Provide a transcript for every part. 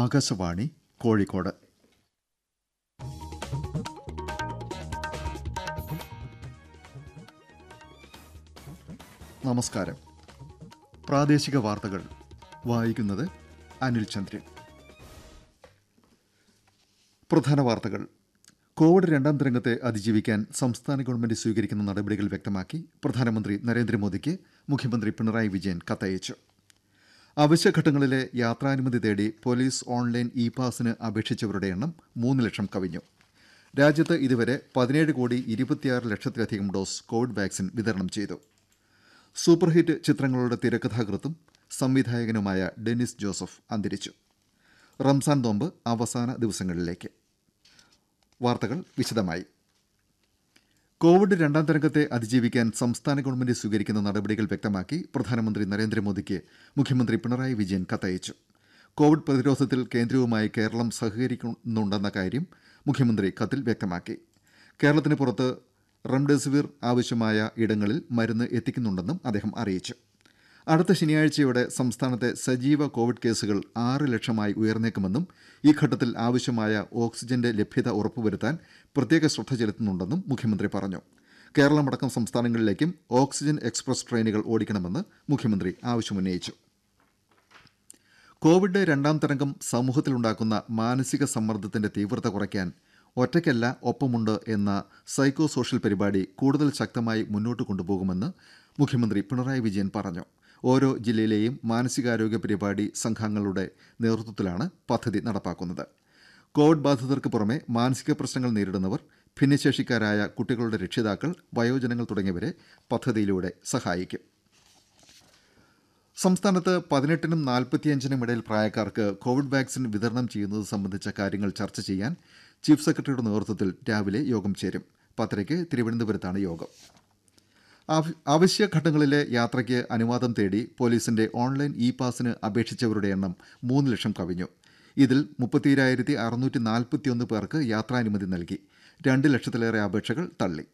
ആകാശവാണി കോഴിക്കോട് നമസ്കാരം പ്രാദേശിക വാർത്തകൾ വായിക്കുന്നത് അനിൽ ചന്ദ്രൻ പ്രധാന വാർത്തകൾ കോവിഡ് രണ്ടാം തരംഗത്തെ അതിജീവിക്കാൻ സംസ്ഥാന ഗവൺമെന്റ് സ്വീകരിക്കുന്ന നടപടികൾ വ്യക്തമാക്കി പ്രധാനമന്ത്രി നരേന്ദ്രമോദിക്ക് മുഖ്യമന്ത്രി പിണറായി വിജയൻ കത്തയച്ചു അവശ്യഘട്ടങ്ങളിലെ യാത്രാനുമതി തേടി പോലീസ് ഓൺലൈൻ ഇ പാസിന് അപേക്ഷിച്ചവരുടെ എണ്ണം മൂന്ന് ലക്ഷം കവിഞ്ഞു രാജ്യത്ത് ഇതുവരെ പതിനേഴ് കോടി ഇരുപത്തിയാറ് ലക്ഷത്തിലധികം ഡോസ് കോവിഡ് വാക്സിൻ വിതരണം ചെയ്തു സൂപ്പർഹിറ്റ് ചിത്രങ്ങളുടെ തിരക്കഥാകൃത്തും സംവിധായകനുമായ ഡെന്നിസ് ജോസഫ് അന്തരിച്ചു റംസാൻ നോമ്പ് അവസാന ദിവസങ്ങളിലേക്ക് വാർത്തകൾ വിശദമായി ദേദ കോവിഡ് രണ്ടാം തരംഗത്തെ അതിജീവിക്കാൻ സംസ്ഥാന ഗവൺമെന്റ് സ്വീകരിക്കുന്ന നടപടികൾ വ്യക്തമാക്കി പ്രധാനമന്ത്രി നരേന്ദ്രമോദിക്ക് മുഖ്യമന്ത്രി പിണറായി വിജയൻ കത്തയച്ചു കോവിഡ് പ്രതിരോധത്തിൽ കേന്ദ്രവുമായി കേരളം സഹകരിക്കുന്നുണ്ടെന്ന കാര്യം മുഖ്യമന്ത്രി കത്തിൽ വ്യക്തമാക്കി കേരളത്തിന് പുറത്ത് റംഡെസിവിർ ആവശ്യമായ ഇടങ്ങളിൽ മരുന്ന് എത്തിക്കുന്നുണ്ടെന്നും അദ്ദേഹം അറിയിച്ചു അടുത്ത ശനിയാഴ്ചയോടെ സംസ്ഥാനത്തെ സജീവ കോവിഡ് കേസുകൾ ആറ് ലക്ഷമായി ഉയർന്നേക്കുമെന്നും ഈ ഘട്ടത്തിൽ ആവശ്യമായ ഓക്സിജന്റെ ലഭ്യത ഉറപ്പുവരുത്താൻ പ്രത്യേക ശ്രദ്ധ ചെലുത്തുന്നുണ്ടെന്നും മുഖ്യമന്ത്രി പറഞ്ഞു കേരളമടക്കം സംസ്ഥാനങ്ങളിലേക്കും ഓക്സിജൻ എക്സ്പ്രസ് ട്രെയിനുകൾ ഓടിക്കണമെന്ന് മുഖ്യമന്ത്രി ആവശ്യമുന്നയിച്ചു കോവിഡ് രണ്ടാം തരംഗം സമൂഹത്തിലുണ്ടാക്കുന്ന മാനസിക സമ്മർദ്ദത്തിന്റെ തീവ്രത കുറയ്ക്കാൻ ഒറ്റയ്ക്കല്ല ഒപ്പമുണ്ട് എന്ന സൈക്കോ സോഷ്യൽ പരിപാടി കൂടുതൽ ശക്തമായി മുന്നോട്ട് കൊണ്ടുപോകുമെന്ന് മുഖ്യമന്ത്രി പിണറായി വിജയൻ പറഞ്ഞു ഓരോ ജില്ലയിലെയും മാനസികാരോഗ്യ പരിപാടി സംഘാംഗങ്ങളുടെ നേതൃത്വത്തിലാണ് പദ്ധതി നടപ്പാക്കുന്നത് കോവിഡ് ബാധിതർക്ക് പുറമെ മാനസിക പ്രശ്നങ്ങൾ നേരിടുന്നവർ ഭിന്നശേഷിക്കാരായ കുട്ടികളുടെ രക്ഷിതാക്കൾ വയോജനങ്ങൾ തുടങ്ങിയവരെ പദ്ധതിയിലൂടെ സഹായിക്കും സംസ്ഥാനത്ത് പതിനെട്ടിനും നാൽപ്പത്തിയഞ്ചിനും ഇടയിൽ പ്രായക്കാർക്ക് കോവിഡ് വാക്സിൻ വിതരണം ചെയ്യുന്നത് സംബന്ധിച്ച കാര്യങ്ങൾ ചർച്ച ചെയ്യാൻ ചീഫ് സെക്രട്ടറിയുടെ നേതൃത്വത്തിൽ രാവിലെ യോഗം ചേരും പത്രയ്ക്ക് തിരുവനന്തപുരത്താണ് യോഗം അവശ്യഘട്ടങ്ങളിലെ യാത്രയ്ക്ക് അനുവാദം തേടി പോലീസിന്റെ ഓൺലൈൻ ഇ പാസിന് അപേക്ഷിച്ചവരുടെ എണ്ണം മൂന്ന് ലക്ഷം കവിഞ്ഞു ഇതിൽ പേർക്ക് യാത്രാനുമതി നൽകി രണ്ട് ലക്ഷത്തിലേറെ അപേക്ഷകൾ തള്ളി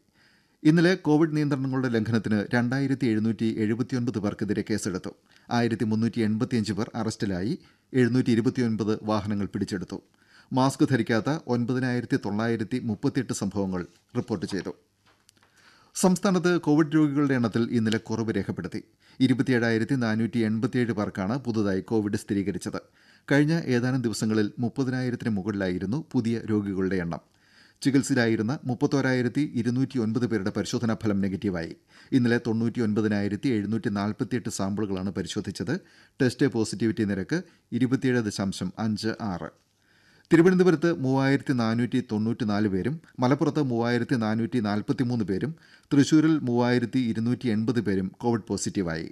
ഇന്നലെ കോവിഡ് നിയന്ത്രണങ്ങളുടെ ലംഘനത്തിന് രണ്ടായിരത്തി എഴുന്നൂറ്റി എഴുപത്തിയൊൻപത് പേർക്കെതിരെ കേസെടുത്തു ആയിരത്തി മുന്നൂറ്റി എൺപത്തിയഞ്ച് പേർ അറസ്റ്റിലായി എഴുന്നൂറ്റി ഇരുപത്തിയൊൻപത് വാഹനങ്ങൾ പിടിച്ചെടുത്തു മാസ്ക് ധരിക്കാത്ത ഒൻപതിനായിരത്തി തൊള്ളായിരത്തി മുപ്പത്തിയെട്ട് സംഭവങ്ങൾ റിപ്പോർട്ട് ചെയ്തു സംസ്ഥാനത്ത് കോവിഡ് രോഗികളുടെ എണ്ണത്തിൽ ഇന്നലെ കുറവ് രേഖപ്പെടുത്തി ഇരുപത്തിയേഴായിരത്തി നാനൂറ്റി എൺപത്തിയേഴ് പേർക്കാണ് പുതുതായി കോവിഡ് സ്ഥിരീകരിച്ചത് കഴിഞ്ഞ ഏതാനും ദിവസങ്ങളിൽ മുപ്പതിനായിരത്തിന് മുകളിലായിരുന്നു പുതിയ രോഗികളുടെ എണ്ണം ചികിത്സയിലായിരുന്ന മുപ്പത്തോരായിരത്തി ഇരുന്നൂറ്റി ഒൻപത് പേരുടെ പരിശോധനാ ഫലം നെഗറ്റീവായി ഇന്നലെ തൊണ്ണൂറ്റി ഒൻപതിനായിരത്തി എഴുന്നൂറ്റി നാൽപ്പത്തിയെട്ട് സാമ്പിളുകളാണ് പരിശോധിച്ചത് ടെസ്റ്റ് പോസിറ്റിവിറ്റി നിരക്ക് ഇരുപത്തിയേഴ് ദശാംശം അഞ്ച് ആറ് തിരുവനന്തപുരത്ത് മൂവായിരത്തി നാനൂറ്റി തൊണ്ണൂറ്റി നാല് പേരും മലപ്പുറത്ത് മൂവായിരത്തി നാനൂറ്റി നാൽപ്പത്തി മൂന്ന് പേരും തൃശൂരിൽ മൂവായിരത്തി ഇരുന്നൂറ്റി എൺപത് പേരും കോവിഡ് പോസിറ്റീവായി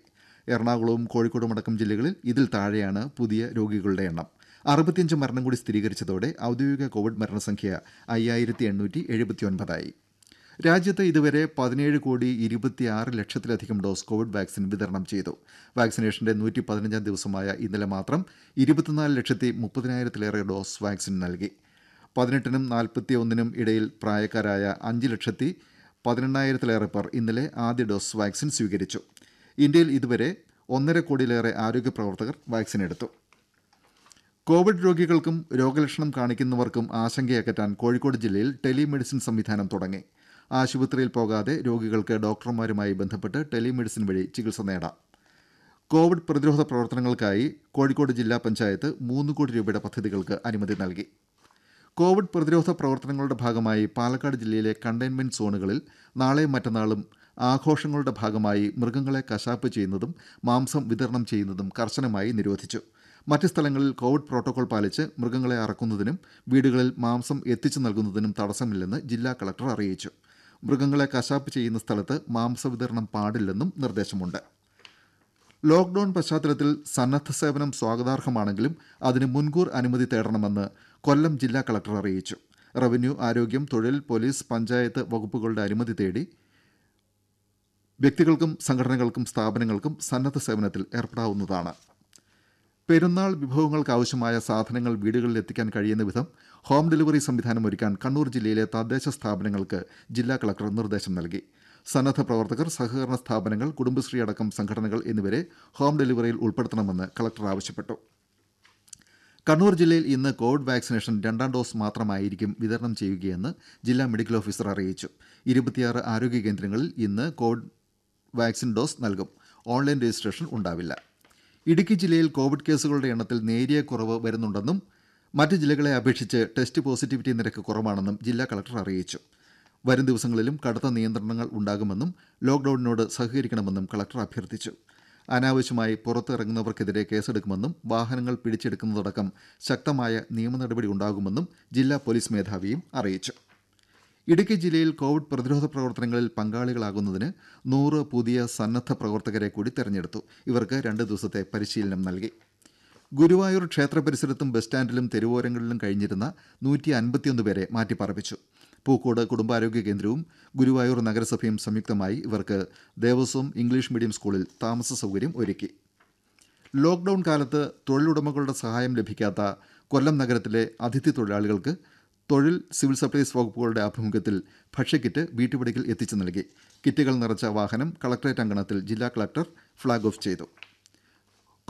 എറണാകുളവും കോഴിക്കോടും അടക്കം ജില്ലകളിൽ ഇതിൽ താഴെയാണ് പുതിയ രോഗികളുടെ എണ്ണം അറുപത്തിയഞ്ച് മരണം കൂടി സ്ഥിരീകരിച്ചതോടെ ഔദ്യോഗിക കോവിഡ് മരണസംഖ്യ അയ്യായിരത്തി എണ്ണൂറ്റി എഴുപത്തിയൊൻപതായി രാജ്യത്ത് ഇതുവരെ പതിനേഴ് കോടി ഇരുപത്തിയാറ് ലക്ഷത്തിലധികം ഡോസ് കോവിഡ് വാക്സിൻ വിതരണം ചെയ്തു വാക്സിനേഷന്റെ നൂറ്റി പതിനഞ്ചാം ദിവസമായ ഇന്നലെ മാത്രം ഇരുപത്തിനാല് ലക്ഷത്തി മുപ്പതിനായിരത്തിലേറെ ഡോസ് വാക്സിൻ നൽകി പതിനെട്ടിനും നാൽപ്പത്തിയൊന്നിനും ഇടയിൽ പ്രായക്കാരായ അഞ്ച് ലക്ഷത്തി പതിനെണ്ണായിരത്തിലേറെ പേർ ഇന്നലെ ആദ്യ ഡോസ് വാക്സിൻ സ്വീകരിച്ചു ഇന്ത്യയിൽ ഇതുവരെ ഒന്നര കോടിയിലേറെ ആരോഗ്യ പ്രവർത്തകർ വാക്സിൻ എടുത്തു കോവിഡ് രോഗികൾക്കും രോഗലക്ഷണം കാണിക്കുന്നവർക്കും ആശങ്കയകറ്റാൻ കോഴിക്കോട് ജില്ലയിൽ ടെലിമെഡിസിൻ സംവിധാനം തുടങ്ങി ആശുപത്രിയിൽ പോകാതെ രോഗികൾക്ക് ഡോക്ടർമാരുമായി ബന്ധപ്പെട്ട് ടെലിമെഡിസിൻ വഴി ചികിത്സ നേടാം കോവിഡ് പ്രതിരോധ പ്രവർത്തനങ്ങൾക്കായി കോഴിക്കോട് ജില്ലാ പഞ്ചായത്ത് മൂന്ന് കോടി രൂപയുടെ പദ്ധതികൾക്ക് അനുമതി നൽകി കോവിഡ് പ്രതിരോധ പ്രവർത്തനങ്ങളുടെ ഭാഗമായി പാലക്കാട് ജില്ലയിലെ കണ്ടെയ്ൻമെന്റ് സോണുകളിൽ നാളെയും മറ്റന്നാളും ആഘോഷങ്ങളുടെ ഭാഗമായി മൃഗങ്ങളെ കശാപ്പ് ചെയ്യുന്നതും മാംസം വിതരണം ചെയ്യുന്നതും കർശനമായി നിരോധിച്ചു മറ്റ് സ്ഥലങ്ങളിൽ കോവിഡ് പ്രോട്ടോകോൾ പാലിച്ച് മൃഗങ്ങളെ അറക്കുന്നതിനും വീടുകളിൽ മാംസം എത്തിച്ചു നൽകുന്നതിനും തടസ്സമില്ലെന്ന് ജില്ലാ കളക്ടർ അറിയിച്ചു മൃഗങ്ങളെ കശാപ്പ് ചെയ്യുന്ന സ്ഥലത്ത് മാംസവിതരണം പാടില്ലെന്നും നിർദ്ദേശമുണ്ട് ലോക്ഡൌൺ പശ്ചാത്തലത്തിൽ സന്നദ്ധ സേവനം സ്വാഗതാർഹമാണെങ്കിലും അതിന് മുൻകൂർ അനുമതി തേടണമെന്ന് കൊല്ലം ജില്ലാ കളക്ടർ അറിയിച്ചു റവന്യൂ ആരോഗ്യം തൊഴിൽ പോലീസ് പഞ്ചായത്ത് വകുപ്പുകളുടെ അനുമതി തേടി വ്യക്തികൾക്കും സംഘടനകൾക്കും സ്ഥാപനങ്ങൾക്കും സന്നദ്ധ സേവനത്തിൽ ഏർപ്പെടാവുന്നതാണ് പെരുന്നാൾ വിഭവങ്ങൾക്കാവശ്യമായ സാധനങ്ങൾ വീടുകളിൽ എത്തിക്കാൻ കഴിയുന്ന വിധം ഹോം ഡെലിവറി സംവിധാനം ഒരുക്കാൻ കണ്ണൂർ ജില്ലയിലെ തദ്ദേശ സ്ഥാപനങ്ങൾക്ക് ജില്ലാ കളക്ടർ നിർദ്ദേശം നൽകി സന്നദ്ധ പ്രവർത്തകർ സഹകരണ സ്ഥാപനങ്ങൾ കുടുംബശ്രീ അടക്കം സംഘടനകൾ എന്നിവരെ ഹോം ഡെലിവറിയിൽ ഉൾപ്പെടുത്തണമെന്ന് കളക്ടർ ആവശ്യപ്പെട്ടു കണ്ണൂർ ജില്ലയിൽ ഇന്ന് കോവിഡ് വാക്സിനേഷൻ രണ്ടാം ഡോസ് മാത്രമായിരിക്കും വിതരണം ചെയ്യുകയെന്ന് ജില്ലാ മെഡിക്കൽ ഓഫീസർ അറിയിച്ചു ഇരുപത്തിയാറ് ആരോഗ്യ കേന്ദ്രങ്ങളിൽ ഇന്ന് കോവിഡ് വാക്സിൻ ഡോസ് നൽകും ഓൺലൈൻ രജിസ്ട്രേഷൻ ഉണ്ടാവില്ല ഇടുക്കി ജില്ലയിൽ കോവിഡ് കേസുകളുടെ എണ്ണത്തിൽ നേരിയ കുറവ് വരുന്നുണ്ടെന്നും മറ്റ് ജില്ലകളെ അപേക്ഷിച്ച് ടെസ്റ്റ് പോസിറ്റിവിറ്റി നിരക്ക് കുറവാണെന്നും ജില്ലാ കലക്ടർ അറിയിച്ചു വരും ദിവസങ്ങളിലും കടുത്ത നിയന്ത്രണങ്ങൾ ഉണ്ടാകുമെന്നും ലോക്ഡൌണിനോട് സഹകരിക്കണമെന്നും കലക്ടർ അഭ്യർത്ഥിച്ചു അനാവശ്യമായി പുറത്തിറങ്ങുന്നവർക്കെതിരെ കേസെടുക്കുമെന്നും വാഹനങ്ങൾ പിടിച്ചെടുക്കുന്നതടക്കം ശക്തമായ നിയമനടപടി ഉണ്ടാകുമെന്നും ജില്ലാ പോലീസ് മേധാവിയും അറിയിച്ചു ദേദ ഇടുക്കി ജില്ലയിൽ കോവിഡ് പ്രതിരോധ പ്രവർത്തനങ്ങളിൽ പങ്കാളികളാകുന്നതിന് നൂറ് പുതിയ സന്നദ്ധ പ്രവർത്തകരെ കൂടി തെരഞ്ഞെടുത്തു ഇവർക്ക് രണ്ട് ദിവസത്തെ പരിശീലനം നൽകി ഗുരുവായൂർ ക്ഷേത്ര പരിസരത്തും ബസ് സ്റ്റാൻഡിലും തെരുവോരങ്ങളിലും കഴിഞ്ഞിരുന്ന നൂറ്റി അൻപത്തിയൊന്ന് പേരെ മാറ്റിപ്പാർപ്പിച്ചു പൂക്കോട് കുടുംബാരോഗ്യ കേന്ദ്രവും ഗുരുവായൂർ നഗരസഭയും സംയുക്തമായി ഇവർക്ക് ദേവസ്വം ഇംഗ്ലീഷ് മീഡിയം സ്കൂളിൽ താമസ സൗകര്യം ഒരുക്കി ലോക്ക്ഡൌൺ കാലത്ത് തൊഴിലുടമകളുടെ സഹായം ലഭിക്കാത്ത കൊല്ലം നഗരത്തിലെ അതിഥി തൊഴിലാളികൾക്ക് തൊഴിൽ സിവിൽ സപ്ലൈസ് വകുപ്പുകളുടെ ആഭിമുഖ്യത്തിൽ ഭക്ഷ്യക്കിറ്റ് വീട്ടുപടിക്കൽ എത്തിച്ചു നൽകി കിറ്റുകൾ നിറച്ച വാഹനം കളക്ടറേറ്റ് അങ്കണത്തിൽ ജില്ലാ കളക്ടർ ഫ്ളാഗ് ഓഫ് ചെയ്തു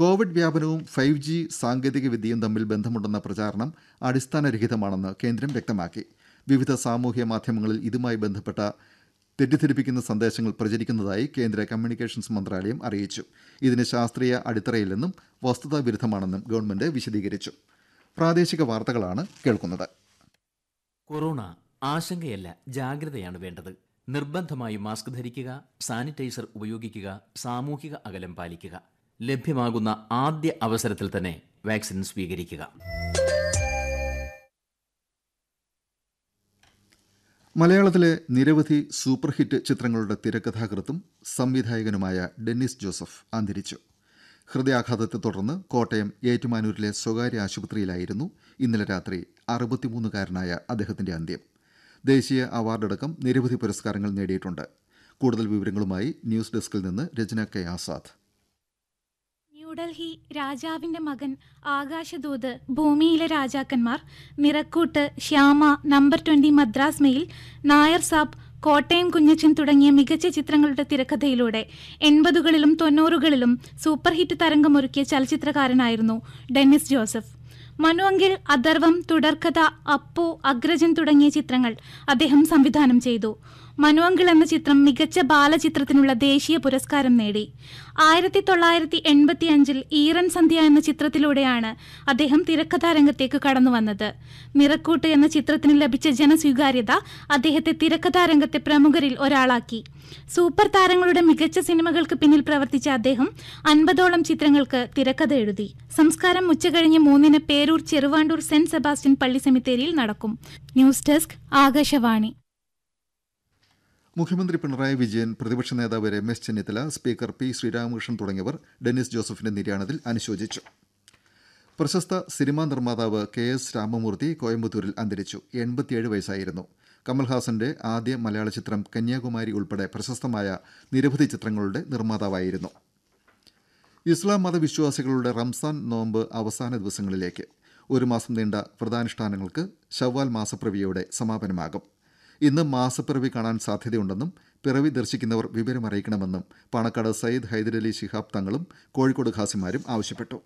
കോവിഡ് വ്യാപനവും ഫൈവ് ജി സാങ്കേതിക വിദ്യയും തമ്മിൽ ബന്ധമുണ്ടെന്ന പ്രചാരണം അടിസ്ഥാനരഹിതമാണെന്ന് കേന്ദ്രം വ്യക്തമാക്കി വിവിധ സാമൂഹ്യ മാധ്യമങ്ങളിൽ ഇതുമായി ബന്ധപ്പെട്ട തെറ്റിദ്ധരിപ്പിക്കുന്ന സന്ദേശങ്ങൾ പ്രചരിക്കുന്നതായി കേന്ദ്ര കമ്മ്യൂണിക്കേഷൻസ് മന്ത്രാലയം അറിയിച്ചു ഇതിന് ശാസ്ത്രീയ അടിത്തറയില്ലെന്നും വസ്തുതാ വിരുദ്ധമാണെന്നും ഗവൺമെന്റ് വിശദീകരിച്ചു പ്രാദേശിക വാർത്തകളാണ് കേൾക്കുന്നത് കൊറോണ ആശങ്കയല്ല ജാഗ്രതയാണ് വേണ്ടത് നിർബന്ധമായി മാസ്ക് ധരിക്കുക സാനിറ്റൈസർ ഉപയോഗിക്കുക സാമൂഹിക അകലം പാലിക്കുക ലഭ്യമാകുന്ന ആദ്യ അവസരത്തിൽ തന്നെ വാക്സിൻ സ്വീകരിക്കുക മലയാളത്തിലെ നിരവധി സൂപ്പർ ഹിറ്റ് ചിത്രങ്ങളുടെ തിരക്കഥാകൃത്തും സംവിധായകനുമായ ഡെന്നിസ് ജോസഫ് അന്തരിച്ചു ഹൃദയാഘാതത്തെ തുടർന്ന് കോട്ടയം ഏറ്റുമാനൂരിലെ സ്വകാര്യ ആശുപത്രിയിലായിരുന്നു ഇന്നലെ രാത്രി അറുപത്തിമൂന്നുകാരനായ അദ്ദേഹത്തിന്റെ അന്ത്യം ദേശീയ അവാർഡടക്കം നിരവധി പുരസ്കാരങ്ങൾ നേടിയിട്ടുണ്ട് കൂടുതൽ വിവരങ്ങളുമായി ന്യൂസ് ഡെസ്കിൽ നിന്ന് രചന കെ ആസാദ് ന്യൂഡൽഹി രാജാവിന്റെ മകൻ Akashadoothu Bhoomiyile Rajakkanmar Nirakkoottu Shyama number twenty Madras mail Nair Saab Kottayam Kunjachan തുടങ്ങിയ മികച്ച ചിത്രങ്ങളുടെ തിരക്കഥയിലൂടെ എൺപതുകളിലും തൊണ്ണൂറുകളിലും ഹിറ്റ് തരംഗമൊരുക്കിയ ചലച്ചിത്രകാരനായിരുന്നു ഡെന്നിസ് ജോസഫ് മനുവങ്കിൽ അഥർവം തുടർക്കഥ അപ്പു അഗ്രജൻ തുടങ്ങിയ ചിത്രങ്ങൾ അദ്ദേഹം സംവിധാനം ചെയ്തു മനുവങ്കിൾ എന്ന ചിത്രം മികച്ച ബാലചിത്രത്തിനുള്ള ദേശീയ പുരസ്കാരം നേടി ആയിരത്തി തൊള്ളായിരത്തി എൺപത്തി അഞ്ചിൽ ഈറൻ സന്ധ്യ എന്ന ചിത്രത്തിലൂടെയാണ് അദ്ദേഹം തിരക്കഥാരംഗത്തേക്ക് കടന്നു വന്നത് നിറക്കൂട്ട് എന്ന ചിത്രത്തിന് ലഭിച്ച ജനസ്വീകാര്യത അദ്ദേഹത്തെ തിരക്കഥാരംഗത്തെ പ്രമുഖരിൽ ഒരാളാക്കി സൂപ്പർ താരങ്ങളുടെ മികച്ച സിനിമകൾക്ക് പിന്നിൽ പ്രവർത്തിച്ച അദ്ദേഹം അൻപതോളം ചിത്രങ്ങൾക്ക് തിരക്കഥ എഴുതി സംസ്കാരം ഉച്ചകഴിഞ്ഞ് മൂന്നിന് പേരൂർ ചെറുവാണ്ടൂർ സെന്റ് സെബാസ്റ്റ്യൻ പള്ളി സെമിത്തേരിയിൽ നടക്കും ന്യൂസ് ഡെസ്ക് ആകാശവാണി മുഖ്യമന്ത്രി പിണറായി വിജയൻ പ്രതിപക്ഷ നേതാവ് രമേശ് ചെന്നിത്തല സ്പീക്കർ പി ശ്രീരാമകൃഷ്ണൻ തുടങ്ങിയവർ ഡെന്നിസ് ജോസഫിന്റെ നിര്യാണത്തിൽ അനുശോചിച്ചു പ്രശസ്ത സിനിമാ നിർമ്മാതാവ് കെ എസ് രാമമൂർത്തി കോയമ്പത്തൂരിൽ അന്തരിച്ചു എൺപത്തിയേഴ് വയസ്സായിരുന്നു കമൽഹാസന്റെ ആദ്യ മലയാള ചിത്രം കന്യാകുമാരി ഉൾപ്പെടെ പ്രശസ്തമായ നിരവധി ചിത്രങ്ങളുടെ നിർമ്മാതാവായിരുന്നു ഇസ്ലാം മതവിശ്വാസികളുടെ റംസാൻ നോമ്പ് അവസാന ദിവസങ്ങളിലേക്ക് ഒരു മാസം നീണ്ട വ്രതാനുഷ്ഠാനങ്ങൾക്ക് ഷവ്വാൽ മാസപ്പിറവിയോടെ സമാപനമാകും ഇന്ന് മാസപ്പിറവി കാണാൻ സാധ്യതയുണ്ടെന്നും പിറവി ദർശിക്കുന്നവർ വിവരമറിയിക്കണമെന്നും പാണക്കാട് സയ്യിദ് ഹൈദരലി ശിഹാബ് തങ്ങളും കോഴിക്കോട് ഖാസിമാരും ആവശ്യപ്പെട്ടു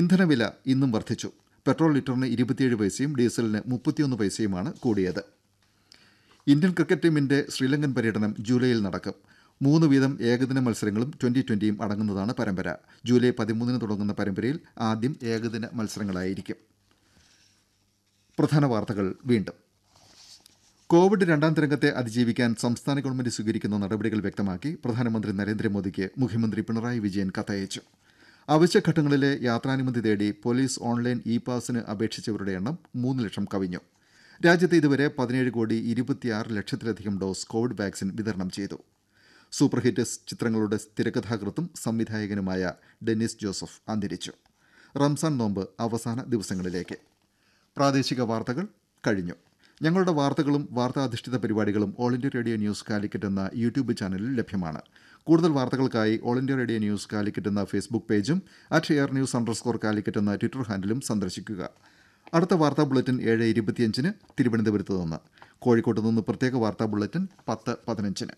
ഇന്ധനവില ഇന്നും വർദ്ധിച്ചു പെട്രോൾ ലിറ്ററിന് ഇരുപത്തിയേഴ് പൈസയും ഡീസലിന് മുപ്പത്തിയൊന്ന് പൈസയുമാണ് കൂടിയത് ഇന്ത്യൻ ക്രിക്കറ്റ് ടീമിന്റെ ശ്രീലങ്കൻ പര്യടനം ജൂലൈയിൽ നടക്കും മൂന്ന് വീതം ഏകദിന മത്സരങ്ങളും ട്വന്റി ട്വന്റിയും അടങ്ങുന്നതാണ് പരമ്പര ജൂലൈ പതിമൂന്നിന് തുടങ്ങുന്ന പരമ്പരയിൽ ആദ്യം ഏകദിന മത്സരങ്ങളായിരിക്കും പ്രധാന വാർത്തകൾ വീണ്ടും കോവിഡ് രണ്ടാം തരംഗത്തെ അതിജീവിക്കാൻ സംസ്ഥാന ഗവൺമെന്റ് സ്വീകരിക്കുന്ന നടപടികൾ വ്യക്തമാക്കി പ്രധാനമന്ത്രി നരേന്ദ്രമോദിക്ക് മുഖ്യമന്ത്രി പിണറായി വിജയൻ കത്തയച്ചു അവശ്യഘട്ടങ്ങളിലെ യാത്രാനുമതി തേടി പോലീസ് ഓൺലൈൻ ഇ പാസിന് അപേക്ഷിച്ചവരുടെ എണ്ണം മൂന്ന് ലക്ഷം കവിഞ്ഞു രാജ്യത്ത് ഇതുവരെ പതിനേഴ് കോടി ഇരുപത്തിയാറ് ലക്ഷത്തിലധികം ഡോസ് കോവിഡ് വാക്സിൻ വിതരണം ചെയ്തു സൂപ്പർഹിറ്റ് ചിത്രങ്ങളുടെ തിരക്കഥാകൃത്തും സംവിധായകനുമായ ഡെന്നിസ് ജോസഫ് അന്തരിച്ചു റംസാൻ നോമ്പ് അവസാന ദിവസങ്ങളിലേക്ക് പ്രാദേശിക വാർത്തകൾ കഴിഞ്ഞു ഞങ്ങളുടെ വാർത്തകളും വാർത്താധിഷ്ഠിത പരിപാടികളും all India radio news Calicut എന്ന യൂട്യൂബ് ചാനലിൽ ലഭ്യമാണ് കൂടുതൽ വാർത്തകൾക്കായി all India radio news Calicut എന്ന ഫേസ്ബുക്ക് പേജും at air news underscore Calicut എന്ന ട്വിറ്റർ ഹാൻഡിലും സന്ദർശിക്കുക അടുത്ത വാർത്താ ബുള്ളറ്റിൻ ഏഴ് ഇരുപത്തിയഞ്ചിന് തിരുവനന്തപുരത്ത് നിന്ന് കോഴിക്കോട്ട് നിന്ന് പ്രത്യേക വാർത്താ ബുള്ളറ്റിൻ പത്ത് പതിനഞ്ചിന്